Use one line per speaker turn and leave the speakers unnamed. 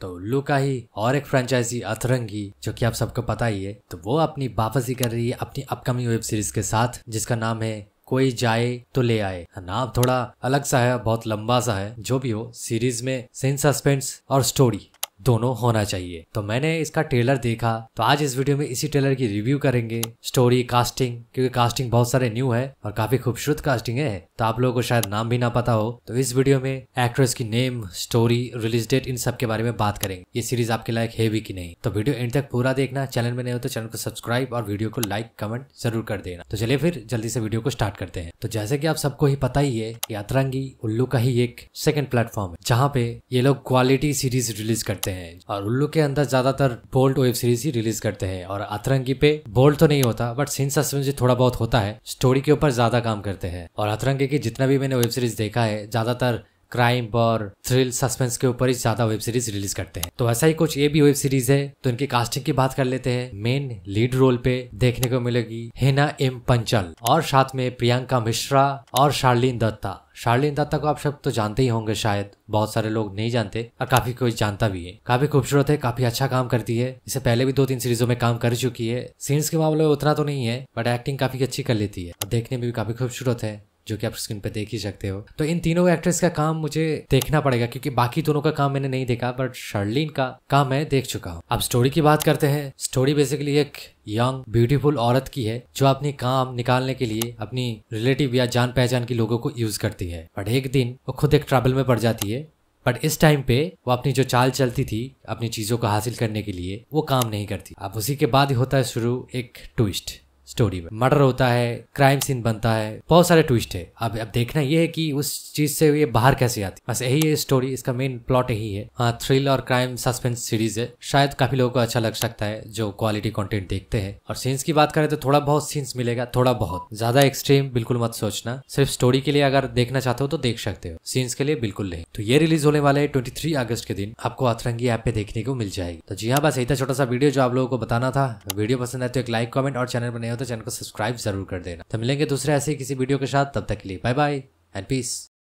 तो उल्लू का ही और एक फ्रेंचाइजी अथरंगी जो कि आप सबको पता ही है तो वो अपनी वापसी कर रही है अपनी अपकमिंग वेब सीरीज के साथ जिसका नाम है कोई जाए तो ले आए नाम थोड़ा अलग सा है बहुत लंबा सा है जो भी हो सीरीज में सेंस सस्पेंस और स्टोरी दोनों होना चाहिए तो मैंने इसका ट्रेलर देखा तो आज इस वीडियो में इसी ट्रेलर की रिव्यू करेंगे स्टोरी कास्टिंग क्योंकि कास्टिंग बहुत सारे न्यू है और काफी खूबसूरत कास्टिंग है तो आप लोगों को शायद नाम भी ना पता हो तो इस वीडियो में एक्ट्रेस की नेम स्टोरी रिलीज डेट इन सब के बारे में बात करेंगे ये सीरीज आपके लायक है भी की नहीं तो वीडियो एंड तक पूरा देखना चैनल में नहीं हो तो चैनल को सब्सक्राइब और वीडियो को लाइक कमेंट जरूर कर देना तो चलिए फिर जल्दी से वीडियो को स्टार्ट करते हैं तो जैसे की आप सबको ही पता ही है अतरंगी उल्लू का ही एक सेकेंड प्लेटफॉर्म है जहाँ पे ये लोग क्वालिटी सीरीज रिलीज करते करते हैं और उल्लू के अंदर ज्यादातर बोल्ट वेब सीरीज ही रिलीज करते हैं और अतरंगी पे बोल्ट तो नहीं होता बट सीन सस्पेंस थोड़ा बहुत होता है स्टोरी के ऊपर ज्यादा काम करते हैं और अतरंगी की जितना भी मैंने वेब सीरीज देखा है ज्यादातर क्राइम और थ्रिल सस्पेंस के ऊपर ही ज्यादा वेब सीरीज रिलीज करते हैं तो ऐसा ही कुछ ये भी वेब सीरीज है तो इनकी कास्टिंग की बात कर लेते हैं मेन लीड रोल पे देखने को मिलेगी हेना एम पंचल और साथ में प्रियंका मिश्रा और शार्लिन दत्ता शार्लिन दत्ता को आप सब तो जानते ही होंगे शायद बहुत सारे लोग नहीं जानते और काफी कोई जानता भी है काफी खूबसूरत है काफी अच्छा काम करती है इसे पहले भी दो तीन सीरीजों में काम कर चुकी है सीन्स के मामले में उतना तो नहीं है बट एक्टिंग काफी अच्छी कर लेती है और देखने में भी काफी खूबसूरत है जो कि आप स्क्रीन पर देख ही सकते हो तो इन तीनों एक्ट्रेस का काम मुझे देखना पड़ेगा क्योंकि बाकी दोनों का काम मैंने नहीं देखा बट शर्लिन का काम मैं देख चुका हूँ अब स्टोरी की बात करते हैं स्टोरी बेसिकली एक यंग ब्यूटीफुल औरत की है जो अपनी काम निकालने के लिए अपनी रिलेटिव या जान पहचान के लोगों को यूज करती है बट एक दिन वो खुद एक ट्रैवल में पड़ जाती है बट इस टाइम पे वो अपनी जो चाल चलती थी अपनी चीजों को हासिल करने के लिए वो काम नहीं करती अब उसी के बाद ही होता है शुरू एक ट्विस्ट स्टोरी में मर्डर होता है क्राइम सीन बनता है बहुत सारे ट्विस्ट है अब अब देखना ये है कि उस चीज से ये बाहर कैसे आती बस यही है स्टोरी इसका मेन प्लॉट यही है हाँ थ्रिल और क्राइम सस्पेंस सीरीज है शायद काफी लोगों को अच्छा लग सकता है जो क्वालिटी कंटेंट देखते हैं और सीन्स की बात करें तो थोड़ा बहुत सीन्स मिलेगा थोड़ा बहुत ज्यादा एक्सट्रीम बिल्कुल मत सोचना सिर्फ स्टोरी के लिए अगर देखना चाहते हो तो देख सकते हो सीन्स के लिए बिल्कुल नहीं तो ये रिलीज होने वाले है ट्वेंटी अगस्त के दिन आपको अतरंगी ऐप पे देखने को मिल जाएगी तो जी हाँ बस यही था छोटा सा वीडियो जो आप लोगों को बताना था वीडियो पसंद है तो एक लाइक कॉमेंट और चैनल बने तो चैनल को सब्सक्राइब जरूर कर देना तो मिलेंगे दूसरे ऐसे किसी वीडियो के साथ तब तक के लिए बाय बाय एंड पीस